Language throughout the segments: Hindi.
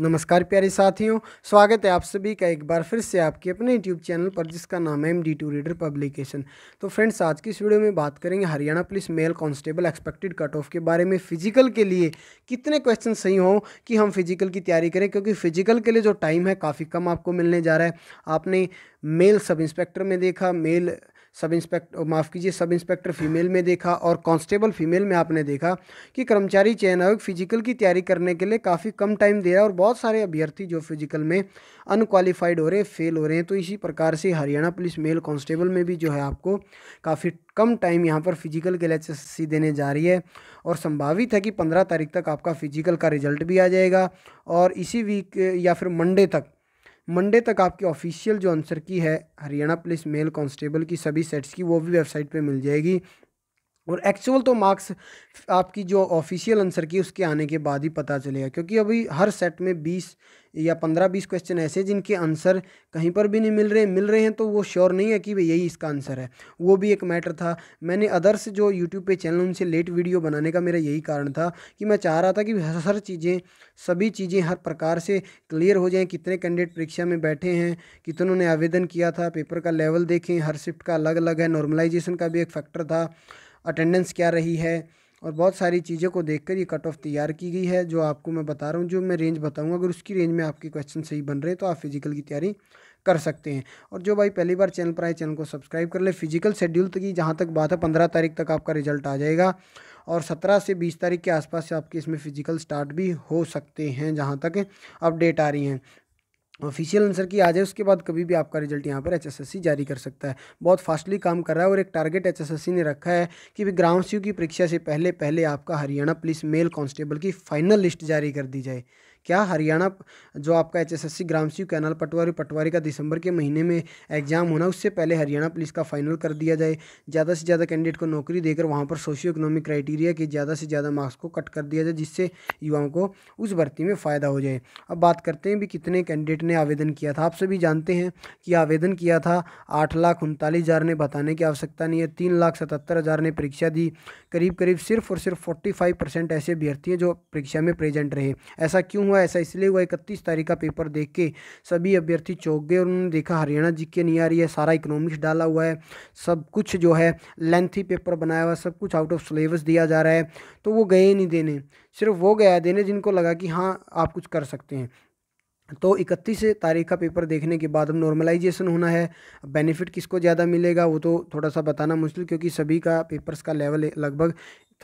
नमस्कार प्यारे साथियों स्वागत है आप सभी का एक बार फिर से आपके अपने यूट्यूब चैनल पर जिसका नाम है M D two reader publication तो फ्रेंड्स आज की इस वीडियो में बात करेंगे Haryana police male constable expected cut off के बारे में फिजिकल के लिए कितने क्वेश्चन सही हों कि हम फिजिकल की तैयारी करें क्योंकि फिजिकल के लिए जो टाइम है काफ़ी कम आपको मिलने जा रहा है आपने मेल सब इंस्पेक्टर में देखा मेल सब इंस्पेक्टर माफ़ कीजिए सब इंस्पेक्टर फीमेल में देखा और कांस्टेबल फीमेल में आपने देखा कि कर्मचारी चयन आयोग फिजिकल की तैयारी करने के लिए काफ़ी कम टाइम दे रहा है और बहुत सारे अभ्यर्थी जो फिजिकल में अनक्वालिफाइड हो रहे हैं फेल हो रहे हैं तो इसी प्रकार से हरियाणा पुलिस मेल कांस्टेबल में भी जो है आपको काफ़ी कम टाइम यहाँ पर फिजिकल के लिए देने जा रही है और संभावित है कि पंद्रह तारीख तक आपका फिजिकल का रिजल्ट भी आ जाएगा और इसी वीक या फिर मंडे तक मंडे तक आपकी ऑफिशियल जो आंसर की है हरियाणा पुलिस मेल कांस्टेबल की सभी सेट्स की वो भी वेबसाइट पे मिल जाएगी और एक्चुअल तो मार्क्स आपकी जो ऑफिशियल आंसर की उसके आने के बाद ही पता चलेगा क्योंकि अभी हर सेट में बीस या पंद्रह बीस क्वेश्चन ऐसे जिनके आंसर कहीं पर भी नहीं मिल रहे मिल रहे हैं तो वो श्योर नहीं है कि भाई यही इसका आंसर है वो भी एक मैटर था मैंने अदर्स जो यूट्यूब पे चैनल उनसे लेट वीडियो बनाने का मेरा यही कारण था कि मैं चाह रहा था कि हर चीज़ें सभी चीज़ें हर प्रकार से क्लियर हो जाएँ कितने कैंडिडेट परीक्षा में बैठे हैं कितनों ने आवेदन किया था पेपर का लेवल देखें हर शिफ्ट का अलग अलग है नॉर्मलाइजेशन का भी एक फैक्टर था अटेंडेंस क्या रही है और बहुत सारी चीज़ों को देखकर ये कट ऑफ तैयार की गई है जो आपको मैं बता रहा हूँ जो मैं रेंज बताऊँगा अगर उसकी रेंज में आपके क्वेश्चन सही बन रहे तो आप फिजिकल की तैयारी कर सकते हैं और जो भाई पहली बार चैनल पर आए चैनल को सब्सक्राइब कर ले फिजिकल शेड्यूल तक की जहाँ तक बात है पंद्रह तारीख तक आपका रिजल्ट आ जाएगा और सत्रह से बीस तारीख के आसपास से आपके इसमें फ़िजिकल स्टार्ट भी हो सकते हैं जहाँ तक अपडेट आ रही हैं ऑफिशियल आंसर की आ जाए उसके बाद कभी भी आपका रिजल्ट यहाँ पर एचएसएससी जारी कर सकता है बहुत फास्टली काम कर रहा है और एक टारगेट एचएसएससी ने रखा है कि भी ग्राम सी की परीक्षा से पहले पहले आपका हरियाणा पुलिस मेल कांस्टेबल की फाइनल लिस्ट जारी कर दी जाए क्या हरियाणा जो आपका एच एस एस सी ग्रामसीव कैनाल पटवारी पटवारी का दिसंबर के महीने में एग्जाम होना उससे पहले हरियाणा पुलिस का फाइनल कर दिया जाए ज़्यादा से ज़्यादा कैंडिडेट को नौकरी देकर वहाँ पर सोशियो इकोनॉमिक क्राइटेरिया के ज़्यादा से ज़्यादा मार्क्स को कट कर दिया जाए जिससे युवाओं को उस भर्ती में फ़ायदा हो जाए अब बात करते हैं भी कितने कैंडिडेट ने आवेदन किया था आप सभी जानते हैं कि आवेदन किया था आठ लाख उनतालीस हज़ार ने बताने की आवश्यकता नहीं है तीन लाख सतहत्तर हज़ार ने परीक्षा दी करीब करीब सिर्फ और सिर्फ फोर्टी फाइव परसेंट ऐसे अभ्यर्थी हैं जो परीक्षा में प्रेजेंट रहे ऐसा क्यों हुआ हुआ ऐसा इसलिए हुआ इकतीस तारीख का पेपर देख के सभी अभ्यर्थी चौंक गए और उन्होंने देखा हरियाणा जी के नहीं आ रही है सारा इकोनॉमिक्स डाला हुआ है सब कुछ जो है लेंथी पेपर बनाया हुआ सब कुछ आउट ऑफ सिलेबस दिया जा रहा है तो वो गए नहीं देने सिर्फ वो गया देने जिनको लगा कि हाँ आप कुछ कर सकते हैं तो इकतीस तारीख का पेपर देखने के बाद अब नॉर्मलाइजेशन होना है बेनिफिट किसको ज़्यादा मिलेगा वो तो थोड़ा सा बताना मुश्किल क्योंकि सभी का पेपर्स का लेवल लगभग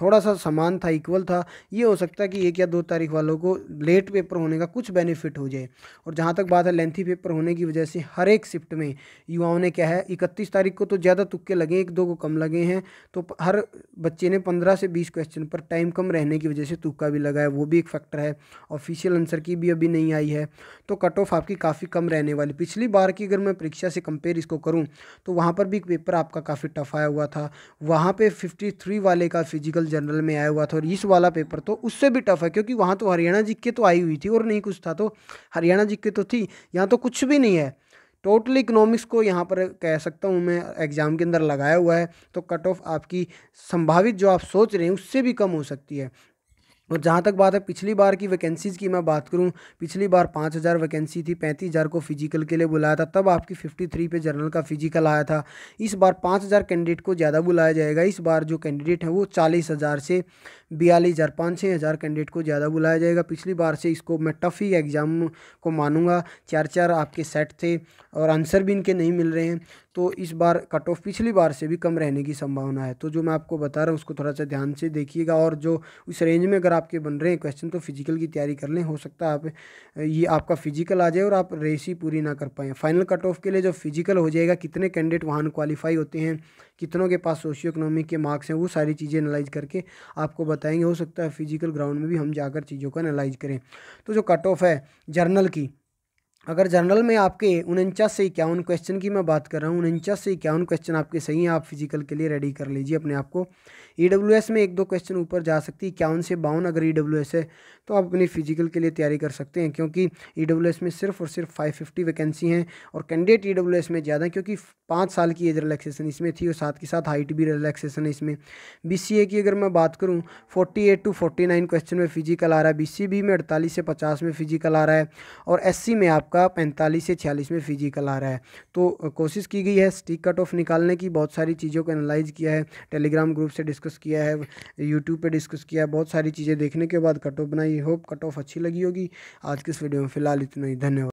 थोड़ा सा समान था इक्वल था ये हो सकता है कि एक या दो तारीख वालों को लेट पेपर होने का कुछ बेनिफिट हो जाए और जहाँ तक बात है लेंथी पेपर होने की वजह से हर एक शिफ्ट में युवाओं ने क्या है इकतीस तारीख को तो ज़्यादा तुक्के लगे एक दो को कम लगे हैं तो हर बच्चे ने पंद्रह से बीस क्वेश्चन पर टाइम कम रहने की वजह से तुक्का भी लगाया वो भी एक फैक्टर है ऑफिशियल आंसर की भी अभी नहीं आई है तो कट ऑफ आपकी काफ़ी कम रहने वाली पिछली बार की अगर मैं परीक्षा से कंपेयर इसको करूँ तो वहाँ पर भी एक पेपर आपका काफ़ी टफ आया हुआ था वहाँ पर फिफ्टी वाले का फिजिकल कांस्टेबल जनरल में आया हुआ था और इस वाला पेपर तो उससे भी टफ है क्योंकि वहाँ तो हरियाणा जी के तो आई हुई थी और नहीं कुछ था तो हरियाणा जी के तो थी यहाँ तो कुछ भी नहीं है टोटल इकोनॉमिक्स को यहाँ पर कह सकता हूँ मैं एग्ज़ाम के अंदर लगाया हुआ है तो कट ऑफ आपकी संभावित जो आप सोच रहे हैं उससे भी कम हो सकती है और जहाँ तक बात है पिछली बार की वैकेंसीज़ की मैं बात करूँ पिछली बार पाँच हज़ार वैकेंसी थी पैंतीस हज़ार को फिजिकल के लिए बुलाया था तब आपकी फिफ्टी थ्री पे जनरल का फिजिकल आया था इस बार पाँच हज़ार कैंडिडेट को ज़्यादा बुलाया जाएगा इस बार जो कैंडिडेट हैं वो चालीस हज़ार से बयालीस हज़ार पाँच छः हज़ार कैंडिडेट को ज़्यादा बुलाया जाएगा पिछली बार से इसको मैं टफ ही एग्ज़ाम को मानूंगा चार चार आपके सेट थे और आंसर भी इनके नहीं मिल रहे हैं तो इस बार कट ऑफ पिछली बार से भी कम रहने की संभावना है तो जो मैं आपको बता रहा हूँ उसको थोड़ा सा ध्यान से देखिएगा और जो उस रेंज में अगर आपके बन रहे हैं क्वेश्चन तो फिजिकल की तैयारी कर लें हो सकता है आप ये आपका फिजिकल आ जाए और आप रेस ही पूरी ना कर पाएँ फाइनल कट ऑफ के लिए जो फिजिकल हो जाएगा कितने कैंडिडेट वहाँ क्वालिफाई होते हैं कितनों के पास सोशियो इकोनॉमिक के मार्क्स हैं वो सारी चीज़ें एनालाइज करके आपको बताएंगे हो सकता है फिजिकल ग्राउंड में भी हम जाकर चीज़ों को एनालाइज करें तो जो कट ऑफ है जर्नल की अगर जनरल में आपके उनचास से इक्यावन क्वेश्चन की मैं बात कर रहा हूँ उनचास से इक्यावन क्वेश्चन आपके सही हैं आप फिजिकल के लिए रेडी कर लीजिए अपने आप को ई e में एक दो क्वेश्चन ऊपर जा सकती है इक्यावन से बावन अगर ई e है तो आप अपनी फिजिकल के लिए तैयारी कर सकते हैं क्योंकि ई e में सिर्फ और सिर्फ फाइव फिफ्टी वैकेंसी हैं और कैंडिडेट ई में ज़्यादा क्योंकि पाँच साल की एज रिलैक्सेशन इसमें थी और साथ के साथ हाइट भी रिलैक्सेशन है इसमें बी की अगर मैं बात करूँ forty eight to forty nine question में फिजिकल आ रहा है बी में अड़तालीस से पचास में फिजिकल आ रहा है और एस में आप आपका पैंतालीस से छियालीस में फिजिकल आ रहा है तो कोशिश की गई है स्टिक कट ऑफ निकालने की बहुत सारी चीज़ों को एनालाइज किया है टेलीग्राम ग्रुप से डिस्कस किया है यूट्यूब पर डिस्कस किया है बहुत सारी चीज़ें देखने के बाद कट ऑफ बनाई होप कट ऑफ अच्छी लगी होगी आज की इस वीडियो में फिलहाल इतना ही धन्यवाद